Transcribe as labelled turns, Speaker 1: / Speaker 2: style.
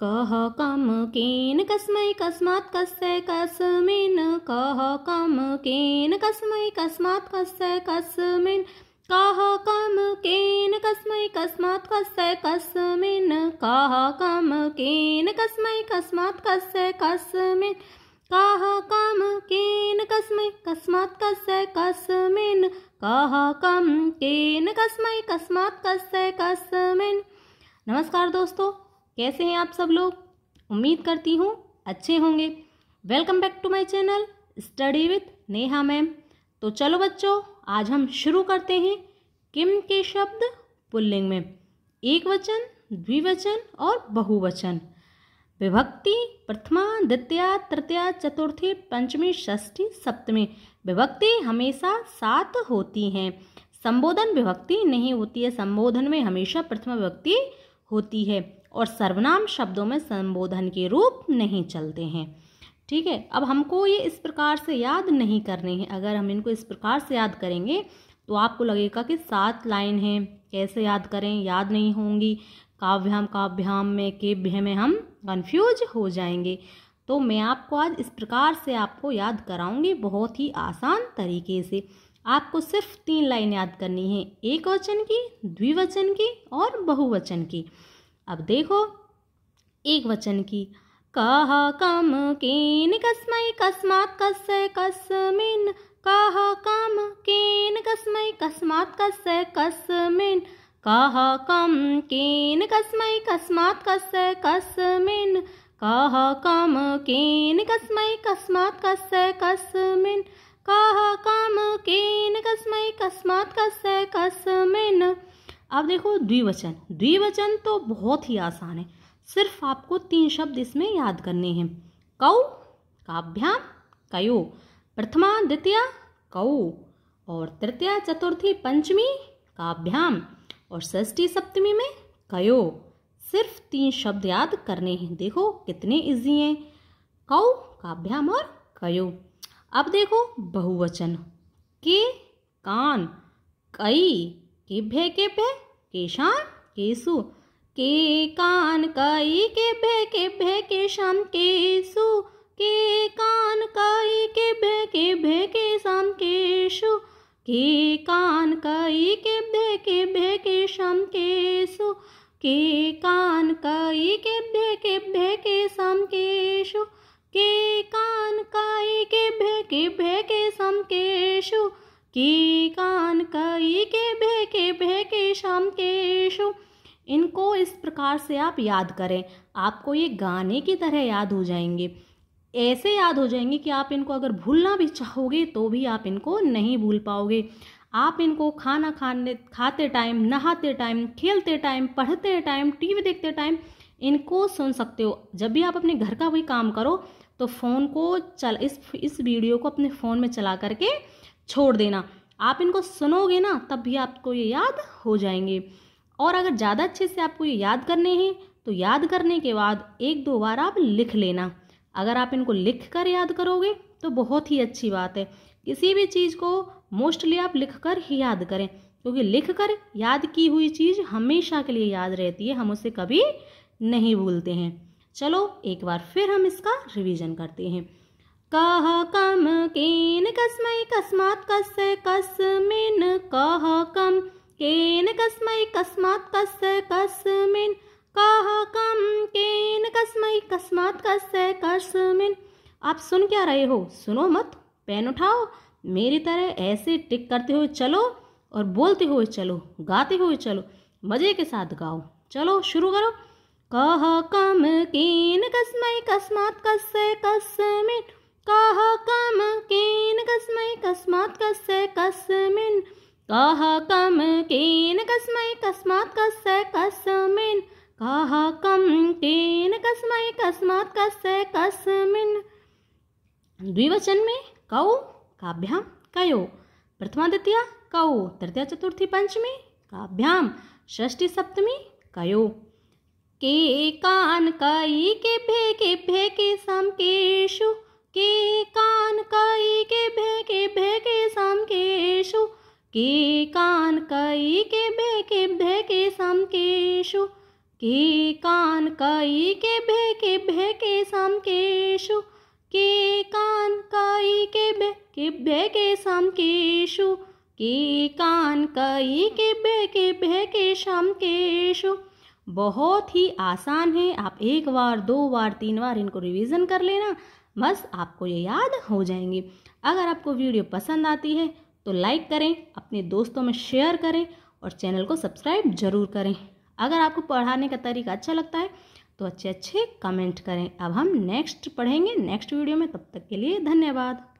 Speaker 1: कह कम केन कस्मै कस्मात् कस्य कस्मिन् कह कम केन कस्मै कस्मात् कस्य कस्मिन् कह कम केन कस्मै कस्मात् कस्य कस्मिन् कह कम केन कस्मै कस्मात् कस्य कस्मिन् कह कम केन कस्मै कस्मात् कस्य कस्मिन् कह कम केन कस्मै कस्मात् कस्य कस्मिन् नमस्कार दोस्तों कैसे हैं आप सब लोग उम्मीद करती हूँ अच्छे होंगे welcome back to my channel study with Neha ma'am तो चलो बच्चों आज हम शुरू करते हैं किम के शब्द पुल्लिंग में एक वचन द्विवचन और बहुवचन विभक्ति प्रथमा द्वितीया तृतीया चतुर्थी पंचमी षष्ठी सप्तमी विभक्ति हमेशा सात होती हैं संबोधन विभक्ति नहीं होती है संबोधन में हमेशा प्रथमा विभक्ति होती है और सर्वनाम शब्दों में संबोधन के रूप नहीं चलते हैं ठीक है अब हमको ये इस प्रकार से याद नहीं करने हैं अगर हम इनको इस प्रकार से याद करेंगे तो आपको लगेगा कि सात लाइन हैं कैसे याद करें याद नहीं होंगी काव्याम काव्याम में केभ्य में हम कन्फ्यूज हो जाएंगे तो मैं आपको आज इस प्रकार से आपको याद कराऊंगी बहुत ही आसान तरीके से आपको सिर्फ तीन लाइन याद करनी है एक वचन की द्विवचन की और बहुवचन की अब देखो एक वचन की कहा कम केन कस्मय कस्मात कस्य कस्मिन कहा कम केन कस्मय कस्मात कस्य कस्मिन कहा कम केन कस्मय कस्मात कस्य कस्मिन कहा कम केन कस्मय कस्मात कस्य कस्मिन कहा कम केन कस्मय कस्मात कस्य कस्मिन अब देखो द्विवचन द्विवचन तो बहुत ही आसान है सिर्फ आपको तीन शब्द इसमें याद करने हैं कौ काभ्याम कयो प्रथमा द्वितीय कौ और तृतीय चतुर्थी पंचमी काभ्याम और षष्ठी सप्तमी में कयो सिर्फ तीन शब्द याद करने हैं देखो कितने इजी हैं कौ काभ्याम और कयो अब देखो बहुवचन के कान कई किभे किभे केशान केसु के कान कई किभे किभे केशान केसु के कान कई किभे किभे केशान केशु के कान कई किभे किभे केशान केसु के कान कई किभे किभे केशान केशु के कान कई किभे किभे केशान केशु के कान कई किभे तेषाम केशु इनको इस प्रकार से आप याद करें आपको ये गाने की तरह याद हो जाएंगे ऐसे याद हो जाएंगे कि आप इनको अगर भूलना भी चाहोगे तो भी आप इनको नहीं भूल पाओगे आप इनको खाना खाने खाते टाइम नहाते टाइम खेलते टाइम पढ़ते टाइम टीवी देखते टाइम इनको सुन सकते हो जब भी आप अपने घर का कोई काम करो तो फ़ोन को चल इस इस वीडियो को अपने फ़ोन में चला करके छोड़ देना आप इनको सुनोगे ना तब भी आपको ये याद हो जाएंगे और अगर ज़्यादा अच्छे से आपको ये याद करने हैं तो याद करने के बाद एक दो बार आप लिख लेना अगर आप इनको लिख कर याद करोगे तो बहुत ही अच्छी बात है किसी भी चीज़ को मोस्टली आप लिख कर ही याद करें क्योंकि लिख कर याद की हुई चीज़ हमेशा के लिए याद रहती है हम उसे कभी नहीं भूलते हैं चलो एक बार फिर हम इसका रिवीजन करते हैं कह कम केन कस्म कस्मा कस कस्मिन् कह कम केन कस्म कस्मा कस कस्मिन् कह कम केन कस्म कस्मा कस कस्मिन् आप सुन क्या रहे हो सुनो मत पेन उठाओ मेरी तरह ऐसे टिक करते हुए चलो और बोलते हुए चलो गाते हुए चलो मज़े के साथ गाओ चलो शुरू करो कह कम केन कस्म कस्मा कस कस्मिन् काः कमकेन कस्मै कस्मात् कस्य कस्मिन् कस्मै कस्मात् कस्य कस्मिन् केन कस्मै कस्मात् कस्य कस्मिन् द्विवचन में कौ काभ्याम कयो प्रथमा द्वितीय कौ तृतीया चतुर्थी पंचमी काभ्याम षष्ठी सप्तमी कयो के कान कई के भे के भे के सम केशु के कान कई के भे के भे के साम शु के कान कई के भे के भे के साम शु के कान कई के भे के भे के साम शु के कान कई के भे के भे के साम शु के कान कई के भे के भे के के शु बहुत ही आसान है आप एक बार दो बार तीन बार इनको रिवीजन कर लेना बस आपको ये याद हो जाएंगे अगर आपको वीडियो पसंद आती है तो लाइक करें अपने दोस्तों में शेयर करें और चैनल को सब्सक्राइब ज़रूर करें अगर आपको पढ़ाने का तरीका अच्छा लगता है तो अच्छे अच्छे कमेंट करें अब हम नेक्स्ट पढ़ेंगे नेक्स्ट वीडियो में तब तक के लिए धन्यवाद